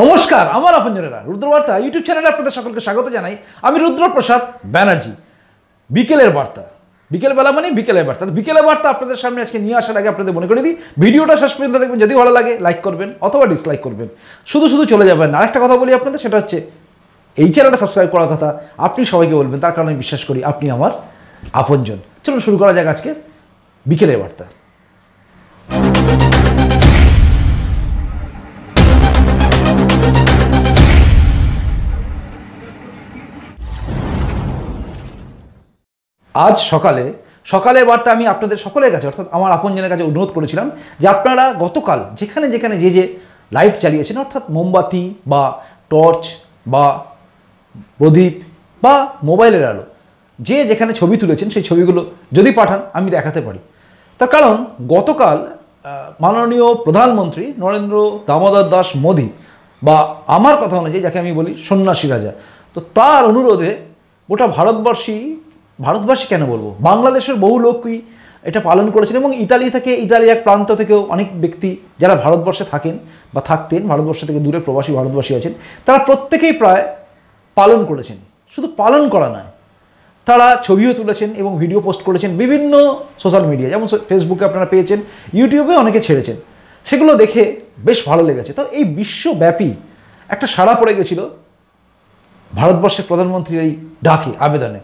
নমস্কার আমার আপনজনেরা রুদ্রবার্তা ইউটিউব চ্যানেলে আপনাদের সকলকে স্বাগত জানাই আমি রুদ্রপ্রসাদ ব্যানার্জি বিকেলের বার্তা বিকেলবেলা মানে বিকেলের বার্তা বিকেলের বার্তা আপনাদের সামনে আজকে নিয়ে আসার আগে আপনাদের মনে করে দিই ভিডিওটা শেষ পর্যন্ত দেখবেন যদি ভালো লাগে লাইক করবেন অথবা ডিসলাইক করবেন শুধু শুধু চলে যাবেন একটা কথা বলি আপনাদের সেটা হচ্ছে এই চ্যানেলটা সাবস্ক্রাইব করার কথা আপনি সবাইকে বলবেন তার কারণে আমি বিশ্বাস করি আপনি আমার আপনজন চলুন শুরু করা যাক আজকে বিকেলের বার্তা আজ সকালে সকালের বার্তা আমি আপনাদের সকলের কাছে অর্থাৎ আমার আপনজনের কাছে অনুরোধ করেছিলাম যে আপনারা গতকাল যেখানে যেখানে যে যে লাইট চালিয়েছেন অর্থাৎ মোমবাতি বা টর্চ বা প্রদীপ বা মোবাইলের আলো যে যেখানে ছবি তুলেছেন সেই ছবিগুলো যদি পাঠান আমি দেখাতে পারি তার কারণ গতকাল মাননীয় প্রধানমন্ত্রী নরেন্দ্র দামোদর দাস মোদী বা আমার কথা অনুযায়ী যাকে আমি বলি সন্ন্যাসী রাজা তো তার অনুরোধে গোটা ভারতবর্ষী ভারতবাসী কেন বলবো বাংলাদেশের বহু লোকই এটা পালন করেছেন এবং ইতালি থেকে ইতালি এক প্রান্ত থেকেও অনেক ব্যক্তি যারা ভারতবর্ষে থাকেন বা থাকতেন ভারতবর্ষ থেকে দূরে প্রবাসী ভারতবাসী আছেন তারা প্রত্যেকেই প্রায় পালন করেছেন শুধু পালন করা নয় তারা ছবিও তুলেছেন এবং ভিডিও পোস্ট করেছেন বিভিন্ন সোশ্যাল মিডিয়া যেমন ফেসবুকে আপনারা পেয়েছেন ইউটিউবে অনেকে ছেড়েছেন সেগুলো দেখে বেশ ভালো লেগেছে তো এই বিশ্বব্যাপী একটা সাড়া পড়ে গেছিল ভারতবর্ষের প্রধানমন্ত্রীর এই ডাকে আবেদনে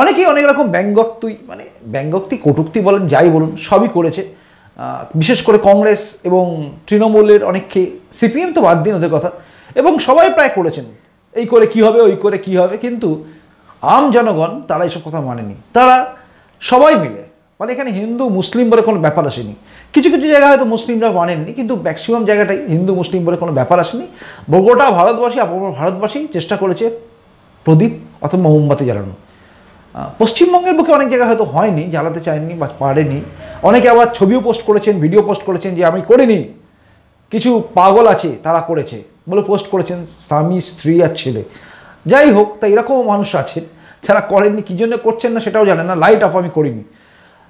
অনেকেই অনেক রকম ব্যঙ্গক্তি মানে ব্যঙ্গক্তি কটুক্তি বলেন যাই বলুন সবই করেছে বিশেষ করে কংগ্রেস এবং তৃণমূলের অনেককে সিপিএম তো বাদ দিন ওদের কথা এবং সবাই প্রায় করেছেন এই করে কি হবে ওই করে কি হবে কিন্তু আম জনগণ তারা এসব কথা মানেনি তারা সবাই মিলে মানে এখানে হিন্দু মুসলিম বলে কোনো ব্যাপার আসেনি কিছু কিছু জায়গায় হয়তো মুসলিমরা মানেননি কিন্তু ম্যাক্সিমাম জায়গাটাই হিন্দু মুসলিম বলে কোনো ব্যাপার আসেনি গোটা ভারতবাসী আপনার ভারতবাসী চেষ্টা করেছে প্রদীপ অথবা মোমবাতি জ্বালানো পশ্চিমবঙ্গের বুকে অনেক জায়গায় হয়তো হয়নি জ্বালাতে চায়নি বা পারেনি অনেকে আবার ছবিও পোস্ট করেছেন ভিডিও পোস্ট করেছেন যে আমি করিনি কিছু পাগল আছে তারা করেছে বলে পোস্ট করেছেন স্বামী স্ত্রী আর ছেলে যাই হোক তাই এরকমও মানুষ আছেন যারা করেননি কী জন্য করছেন না সেটাও জানেন না লাইট অফ আমি করিনি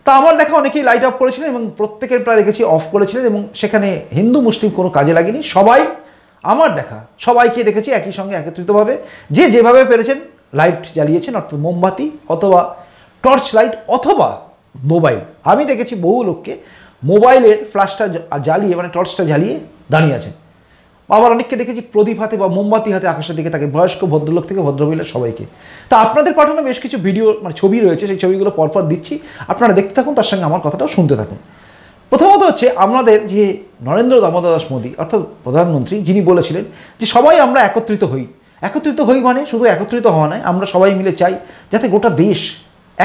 তা আমার দেখা অনেকেই লাইট অফ করেছিলেন এবং প্রত্যেকের প্রায় দেখেছি অফ করেছিলেন এবং সেখানে হিন্দু মুসলিম কোনো কাজে লাগেনি সবাই আমার দেখা সবাইকে দেখেছি একই সঙ্গে একত্রিতভাবে যে যেভাবে পেরেছেন লাইট জ্বালিয়েছেন অর্থাৎ মোমবাতি অথবা টর্চ লাইট অথবা মোবাইল আমি দেখেছি বহু লোককে মোবাইলের ফ্ল্যাশটা জ্বালিয়ে মানে টর্চটা জ্বালিয়ে দাঁড়িয়ে আছেন আবার অনেককে দেখেছি প্রদীপ হাতে বা মোমবাতি হাতে আকাশের দিকে থাকে বয়স্ক ভদ্রলোক থেকে ভদ্রমহিলা সবাইকে তা আপনাদের পাঠানো বেশ কিছু ভিডিও মানে ছবি রয়েছে সেই ছবিগুলো পরপর দিচ্ছি আপনারা দেখতে থাকুন তার সঙ্গে আমার কথাটাও শুনতে থাকুন প্রথমত হচ্ছে আমাদের যে নরেন্দ্র দামোদর দাস মোদী অর্থাৎ প্রধানমন্ত্রী যিনি বলেছিলেন যে সবাই আমরা একত্রিত হই একত্রিত হই মানে শুধু একত্রিত হওয়া নয় আমরা সবাই মিলে চাই যাতে গোটা দেশ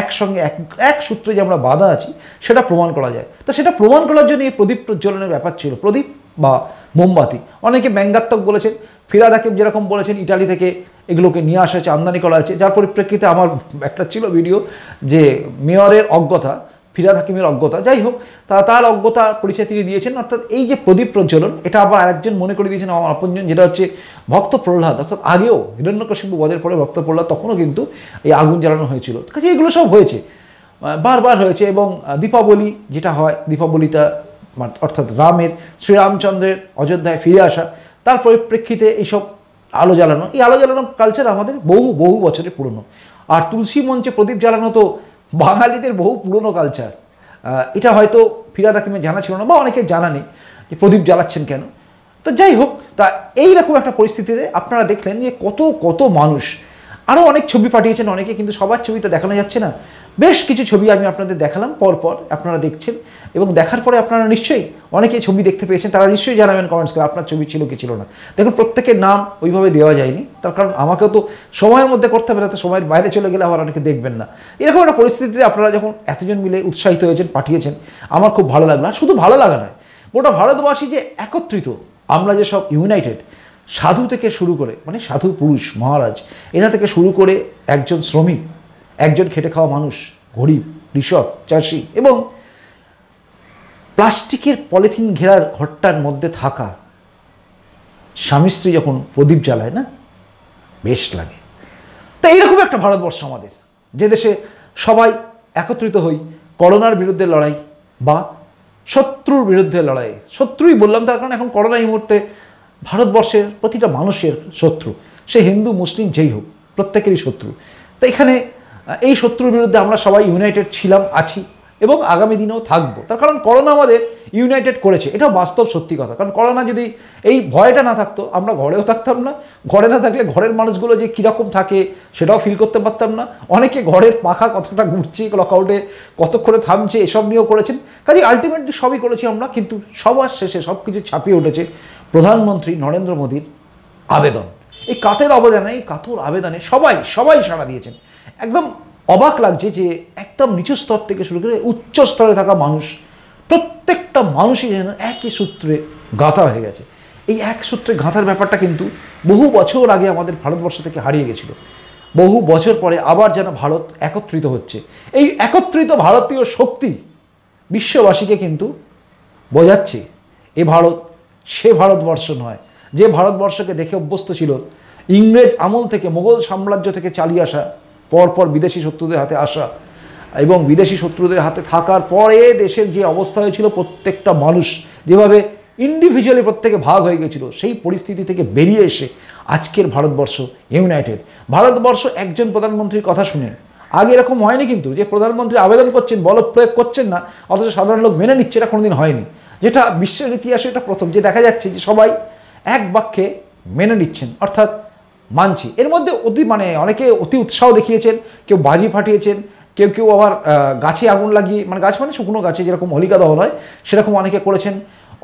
একসঙ্গে এক এক সূত্রে যে আমরা বাধা আছি সেটা প্রমাণ করা যায় তো সেটা প্রমাণ করার জন্য এই প্রদীপ প্রজ্বলনের ব্যাপার ছিল প্রদীপ বা মোমবাতি অনেকে ব্যঙ্গাত্মক বলেছেন ফিরা হাকিম যেরকম বলেছেন ইটালি থেকে এগুলোকে নিয়ে আসা হয়েছে আমদানি করা হয়েছে যার পরিপ্রেক্ষিতে আমার একটা ছিল ভিডিও যে মেয়রের অজ্ঞতা ফিরাদ হাকিমের অজ্ঞতা যাই হোক তারা তার অজ্ঞতা পরিচয় তিনি দিয়েছেন অর্থাৎ এই যে প্রদীপ প্রজ্বলন এটা আবার আরেকজন মনে করে দিয়েছেন আমার আপনজন যেটা হচ্ছে ভক্ত প্রহ্লাদ অর্থাৎ আগেও হিরণ্যকশিপু বদের পরে ভক্ত প্রহ্লাদ তখনও কিন্তু এই আগুন জ্বালানো হয়েছিল কাজে এগুলো সব হয়েছে বারবার হয়েছে এবং দীপাবলি যেটা হয় দীপাবলিটা অর্থাৎ রামের শ্রীরামচন্দ্রের অযোধ্যায় ফিরে আসা তার পরিপ্রেক্ষিতে এইসব আলো জ্বালানো এই আলো জ্বালানো কালচার আমাদের বহু বহু বছরের পুরনো আর তুলসী মঞ্চে প্রদীপ জ্বালানো তো বাঙালিদের বহু পুরনো কালচার এটা হয়তো ফিরাদ হাকিমের জানা ছিল না বা অনেকে জানা নেই যে প্রদীপ জ্বালাচ্ছেন কেন তো যাই হোক তা এইরকম একটা পরিস্থিতিতে আপনারা দেখলেন যে কত কত মানুষ আরও অনেক ছবি পাঠিয়েছেন অনেকে কিন্তু সবার ছবি তো দেখানো যাচ্ছে না বেশ কিছু ছবি আমি আপনাদের দেখালাম পরপর আপনারা দেখছেন এবং দেখার পরে আপনারা নিশ্চয়ই অনেকে ছবি দেখতে পেয়েছেন তারা নিশ্চয়ই জানাবেন কমেন্টস করে আপনার ছবি ছিল কি ছিল না দেখুন প্রত্যেকের নাম ওইভাবে দেওয়া যায়নি তার কারণ আমাকেও তো সময়ের মধ্যে করতে হবে যাতে সময়ের বাইরে চলে গেলে আবার অনেকে দেখবেন না এরকম একটা পরিস্থিতিতে আপনারা যখন এতজন মিলে উৎসাহিত হয়েছেন পাঠিয়েছেন আমার খুব ভালো লাগলো শুধু ভালো লাগা নয় গোটা ভারতবাসী যে একত্রিত আমরা যে সব ইউনাইটেড সাধু থেকে শুরু করে মানে সাধু পুরুষ মহারাজ এরা থেকে শুরু করে একজন শ্রমিক একজন খেটে খাওয়া মানুষ গরিব কৃষক চাষি এবং প্লাস্টিকের পলিথিন ঘেরার ঘরটার মধ্যে থাকা স্বামী স্ত্রী যখন প্রদীপ জ্বালায় না বেশ লাগে তা এরকম একটা ভারতবর্ষ আমাদের যে দেশে সবাই একত্রিত হই করোনার বিরুদ্ধে লড়াই বা শত্রুর বিরুদ্ধে লড়াই শত্রুই বললাম তার কারণ এখন করোনা এই মুহূর্তে ভারতবর্ষের প্রতিটা মানুষের শত্রু সে হিন্দু মুসলিম যেই হোক প্রত্যেকেরই শত্রু তা এখানে এই শত্রুর বিরুদ্ধে আমরা সবাই ইউনাইটেড ছিলাম আছি এবং আগামী দিনেও থাকবো তার কারণ করোনা আমাদের ইউনাইটেড করেছে এটা বাস্তব সত্যি কথা কারণ করোনা যদি এই ভয়টা না থাকতো আমরা ঘরেও থাকতাম না ঘরে না থাকলে ঘরের মানুষগুলো যে কীরকম থাকে সেটাও ফিল করতে পারতাম না অনেকে ঘরের পাখা কতটা ঘুরছে লকআউটে কতক্ষণে থামছে এসব নিয়েও করেছেন কাজে আলটিমেটলি সবই করেছি আমরা কিন্তু সবার শেষে সব কিছু ছাপিয়ে উঠেছে প্রধানমন্ত্রী নরেন্দ্র মোদীর আবেদন এই কাতের অবদানে এই কাতর আবেদনে সবাই সবাই সাড়া দিয়েছেন একদম অবাক লাগছে যে একদম নিচু স্তর থেকে শুরু করে উচ্চ স্তরে থাকা মানুষ প্রত্যেকটা মানুষই যেন একই সূত্রে গাঁথা হয়ে গেছে এই এক সূত্রে গাঁথার ব্যাপারটা কিন্তু বহু বছর আগে আমাদের ভারতবর্ষ থেকে হারিয়ে গেছিল বহু বছর পরে আবার যেন ভারত একত্রিত হচ্ছে এই একত্রিত ভারতীয় শক্তি বিশ্ববাসীকে কিন্তু বোঝাচ্ছে এ ভারত সে ভারতবর্ষ নয় যে ভারতবর্ষকে দেখে অভ্যস্ত ছিল ইংরেজ আমল থেকে মোগল সাম্রাজ্য থেকে চালিয়ে আসা পরপর বিদেশি শত্রুদের হাতে আসা এবং বিদেশি শত্রুদের হাতে থাকার পরে দেশের যে অবস্থা হয়েছিল প্রত্যেকটা মানুষ যেভাবে ইন্ডিভিজুয়ালি প্রত্যেকে ভাগ হয়ে গেছিল সেই পরিস্থিতি থেকে বেরিয়ে এসে আজকের ভারতবর্ষ ইউনাইটেড ভারতবর্ষ একজন প্রধানমন্ত্রীর কথা শুনে আগে এরকম হয়নি কিন্তু যে প্রধানমন্ত্রী আবেদন করছেন বল প্রয়োগ করছেন না অথচ সাধারণ লোক মেনে নিচ্ছে এটা কোনোদিন হয়নি যেটা বিশ্বের ইতিহাসে এটা প্রথম যে দেখা যাচ্ছে যে সবাই এক বাক্যে মেনে নিচ্ছেন অর্থাৎ মানছি এর মধ্যে অতি মানে অনেকে অতি উৎসাহ দেখিয়েছেন কেউ বাজি ফাটিয়েছেন কেউ কেউ আবার গাছে আগুন লাগিয়ে মানে গাছ মানে শুকনো গাছে যেরকম হোলিকা দহন হয় সেরকম অনেকে করেছেন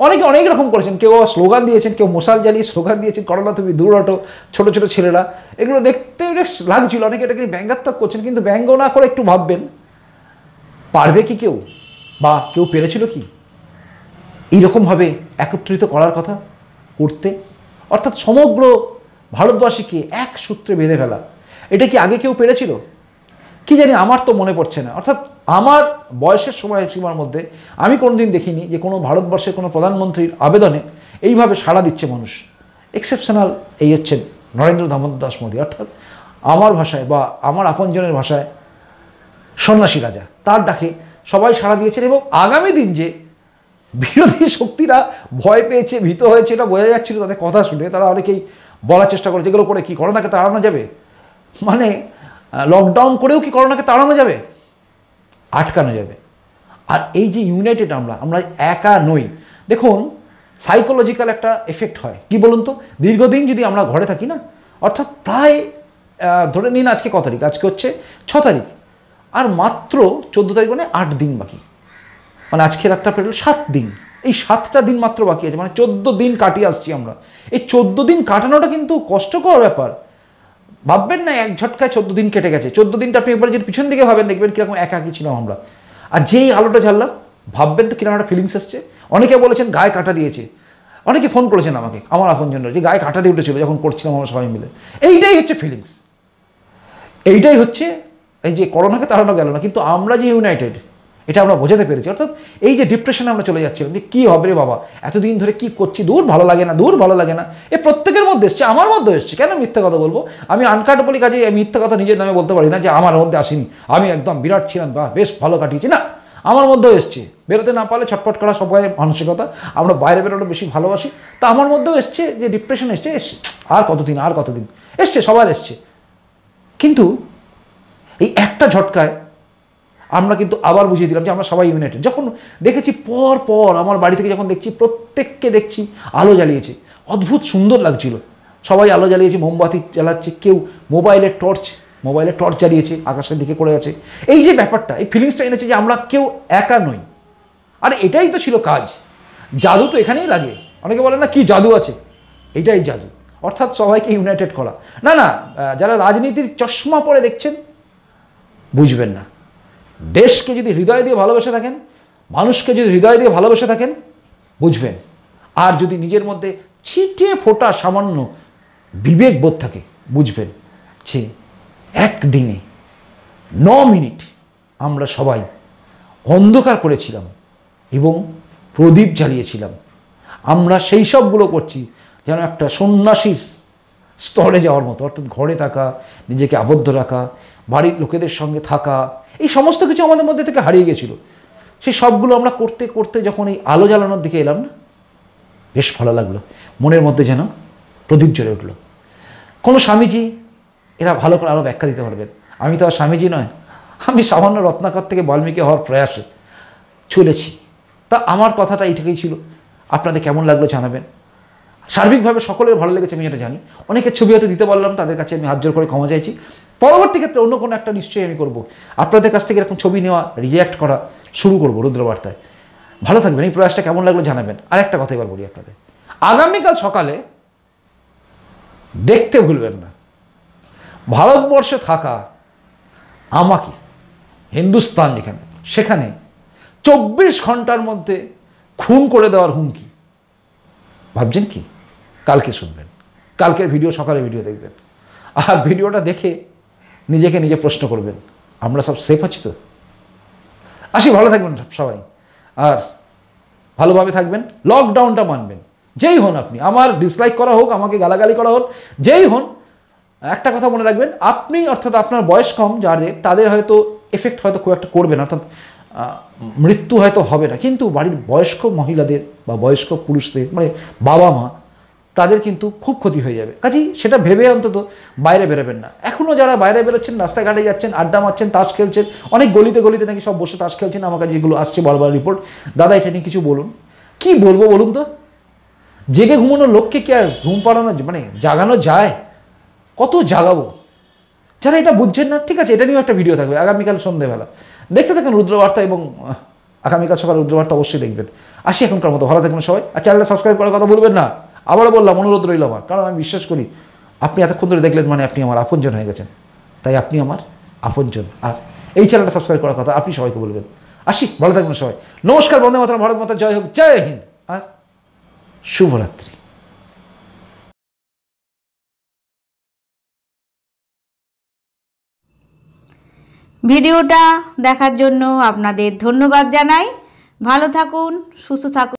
অনেকে অনেক রকম করেছেন কেউ আবার স্লোগান দিয়েছেন কেউ মশাল জ্বালিয়ে স্লোগান দিয়েছেন করোনা তুমি দূর হটো ছোটো ছোটো ছেলেরা এগুলো দেখতে বেশ লাগছিল অনেকে এটাকে ব্যঙ্গাত্মক করছেন কিন্তু ব্যঙ্গ না করে একটু ভাববেন পারবে কি কেউ বা কেউ পেরেছিল কি এইরকমভাবে একত্রিত করার কথা করতে অর্থাৎ সমগ্র ভারতবাসীকে এক সূত্রে বেঁধে ফেলা এটা কি আগে কেউ পেরেছিল কি জানি আমার তো মনে পড়ছে না অর্থাৎ আমার বয়সের সময় সীমার মধ্যে আমি কোনোদিন দেখিনি যে কোনো ভারতবর্ষের কোনো প্রধানমন্ত্রীর আবেদনে এইভাবে সাড়া দিচ্ছে মানুষ এক্সেপশনাল এই হচ্ছেন নরেন্দ্র দামোদর দাস মোদী অর্থাৎ আমার ভাষায় বা আমার আপনজনের ভাষায় সন্ন্যাসী রাজা তার ডাকে সবাই সাড়া দিয়েছেন এবং আগামী দিন যে বিরোধী শক্তিরা ভয় পেয়েছে ভীত হয়েছে এটা বোঝা যাচ্ছিল তাদের কথা শুনে তারা অনেকেই বলার চেষ্টা করে যেগুলো করে কি করোনাকে তাড়ানো যাবে মানে লকডাউন করেও কি করোনাকে তাড়ানো যাবে আটকানো যাবে আর এই যে ইউনাইটেড আমরা আমরা একা নই দেখুন সাইকোলজিক্যাল একটা এফেক্ট হয় কি বলুন তো দীর্ঘদিন যদি আমরা ঘরে থাকি না অর্থাৎ প্রায় ধরে নিন আজকে ক তারিখ আজকে হচ্ছে ছ তারিখ আর মাত্র চোদ্দো তারিখ মানে আট দিন বাকি মানে আজকে রাতটা পেরোল সাত দিন এই সাতটা দিন মাত্র বাকি আছে মানে চোদ্দ দিন কাটিয়ে আসছি আমরা এই চোদ্দ দিন কাটানোটা কিন্তু কষ্টকর ব্যাপার ভাববেন না এক ঝটকায় চোদ্দ দিন কেটে গেছে চোদ্দ দিনটা আপনি একবার যদি পিছন দিকে ভাবেন দেখবেন কীরকম একাকি ছিলাম আমরা আর যেই আলোটা ঝাড়লাম ভাববেন তো কিরকম একটা ফিলিংস আসছে অনেকে বলেছেন গায়ে কাটা দিয়েছে অনেকে ফোন করেছেন আমাকে আমার জন্য যে গায়ে কাটা দিয়ে উঠেছিল যখন করছিলাম আমরা সবাই মিলে এইটাই হচ্ছে ফিলিংস এইটাই হচ্ছে এই যে করোনাকে তাড়ানো গেল না কিন্তু আমরা যে ইউনাইটেড এটা আমরা বোঝাতে পেরেছি অর্থাৎ এই যে ডিপ্রেশনে আমরা চলে যাচ্ছি যে কী হবে রে বাবা এতদিন ধরে কি করছি দূর ভালো লাগে না দূর ভালো লাগে না এ প্রত্যেকের মধ্যে এসছে আমার মধ্যে এসছে কেন মিথ্যা কথা বলবো আমি আনকাটবলি কাজে মিথ্যা কথা নিজের নামে বলতে পারি না যে আমার মধ্যে আসিনি আমি একদম বিরাট ছিলাম বা বেশ ভালো কাটিয়েছি না আমার মধ্যেও এসছে বেরোতে না পারলে ছটপট করা সবাই মানসিকতা আমরা বাইরে বেরোটা বেশি ভালোবাসি তা আমার মধ্যেও এসছে যে ডিপ্রেশন এসছে আর কতদিন আর কতদিন এসছে সবার এসছে কিন্তু এই একটা ঝটকায় আমরা কিন্তু আবার বুঝিয়ে দিলাম যে আমরা সবাই ইউনাইটেড যখন দেখেছি পর পর আমার বাড়ি থেকে যখন দেখছি প্রত্যেককে দেখছি আলো জ্বালিয়েছে অদ্ভুত সুন্দর লাগছিল সবাই আলো জ্বালিয়েছে মোমবাতি জ্বালাচ্ছে কেউ মোবাইলের টর্চ মোবাইলের টর্চ জ্বালিয়েছে আকাশের দিকে করে গেছে এই যে ব্যাপারটা এই ফিলিংসটা এনেছে যে আমরা কেউ একা নই আর এটাই তো ছিল কাজ জাদু তো এখানেই লাগে অনেকে বলে না কি জাদু আছে এটাই জাদু অর্থাৎ সবাইকে ইউনাইটেড করা না না যারা রাজনীতির চশমা পরে দেখছেন বুঝবেন না দেশকে যদি হৃদয় দিয়ে ভালোবেসে থাকেন মানুষকে যদি হৃদয় দিয়ে ভালোবেসে থাকেন বুঝবেন আর যদি নিজের মধ্যে ছিটিয়ে ফোটা সামান্য বিবেক বোধ থাকে বুঝবেন যে একদিনে ন মিনিট আমরা সবাই অন্ধকার করেছিলাম এবং প্রদীপ জ্বালিয়েছিলাম আমরা সেই সবগুলো করছি যেন একটা সন্ন্যাসীর স্তরে যাওয়ার মতো অর্থাৎ ঘরে থাকা নিজেকে আবদ্ধ রাখা বাড়ির লোকেদের সঙ্গে থাকা এই সমস্ত কিছু আমাদের মধ্যে থেকে হারিয়ে গেছিলো সেই সবগুলো আমরা করতে করতে যখন এই আলো জ্বালানোর দিকে এলাম না বেশ ভালো লাগলো মনের মধ্যে যেন প্রদীপ জ্বলে উঠলো কোনো স্বামীজি এরা ভালো করে আরও ব্যাখ্যা দিতে পারবেন আমি তো আর স্বামীজি নয় আমি সামান্য রত্নাকর থেকে বাল্মীকি হওয়ার প্রয়াসে চলেছি তা আমার কথাটা এইটুকুই ছিল আপনাদের কেমন লাগলো জানাবেন সার্বিকভাবে সকলের ভালো লেগেছে আমি এটা জানি অনেকের ছবি হয়তো দিতে পারলাম তাদের কাছে আমি হাত জোর করে ক্ষমা চাইছি পরবর্তী ক্ষেত্রে অন্য কোনো একটা নিশ্চয়ই আমি করব আপনাদের কাছ থেকে এরকম ছবি নেওয়া রিয়্যাক্ট করা শুরু করবো রুদ্রবার্তায় ভালো থাকবেন এই প্রয়াসটা কেমন লাগলো জানাবেন আর একটা কথা এবার বলি আপনাদের আগামীকাল সকালে দেখতে ভুলবেন না ভারতবর্ষে থাকা আমাকে হিন্দুস্তান যেখানে সেখানে চব্বিশ ঘন্টার মধ্যে খুন করে দেওয়ার হুমকি ভাবছেন কি কালকে শুনবেন কালকের ভিডিও সকালে ভিডিও দেখবেন আর ভিডিওটা দেখে নিজেকে নিজে প্রশ্ন করবেন আমরা সব সেফ আছি তো আসি ভালো থাকবেন সবাই আর ভালোভাবে থাকবেন লকডাউনটা মানবেন যেই হন আপনি আমার ডিসলাইক করা হোক আমাকে গালাগালি করা হোক যেই হন একটা কথা মনে রাখবেন আপনি অর্থাৎ আপনার বয়স কম যাদের তাদের হয়তো এফেক্ট হয়তো খুব একটা করবে না অর্থাৎ মৃত্যু হয়তো হবে না কিন্তু বাড়ির বয়স্ক মহিলাদের বা বয়স্ক পুরুষদের মানে বাবা মা তাদের কিন্তু খুব ক্ষতি হয়ে যাবে কাজেই সেটা ভেবে অন্তত বাইরে বেরোবেন না এখনও যারা বাইরে বেরোচ্ছেন রাস্তাঘাটে যাচ্ছেন আড্ডা মারছেন তাস খেলছেন অনেক গলিতে গলিতে নাকি সব বসে তাস খেলছেন আমার কাছে যেগুলো আসছে বারবার রিপোর্ট দাদা এটা নিয়ে কিছু বলুন কি বলবো বলুন তো জেগে ঘুমানোর লোককে কি আর ঘুম পাড়ানো মানে জাগানো যায় কত জাগাবো যারা এটা বুঝছেন না ঠিক আছে এটা নিয়েও একটা ভিডিও থাকবে আগামীকাল সন্ধেবেলা দেখতে থাকেন রুদ্রবার্তা এবং আগামীকাল সকাল রুদ্রবার্তা অবশ্যই দেখবেন আসি এখনকার মতো ভালো থাকবেন সবাই আর চ্যানেলটা সাবস্ক্রাইব করার কথা বলবেন না আবারও বললাম অনুরোধ রইল আমার কারণ আমি বিশ্বাস করি আপনি এতক্ষণ ধরে দেখলেন মানে আপনি আমার আপনজন হয়ে গেছেন তাই আপনি আমার আপনজন আর এই চ্যানেলটা সাবস্ক্রাইব করার কথা আপনি সবাইকে বলবেন আসি ভালো থাকবেন সবাই নমস্কার বন্দে মাতারা ভারত মাতা জয় হোক জয় হিন্দ আর শুভরাত্রি ভিডিওটা দেখার জন্য আপনাদের ধন্যবাদ জানাই ভালো থাকুন সুস্থ থাকুন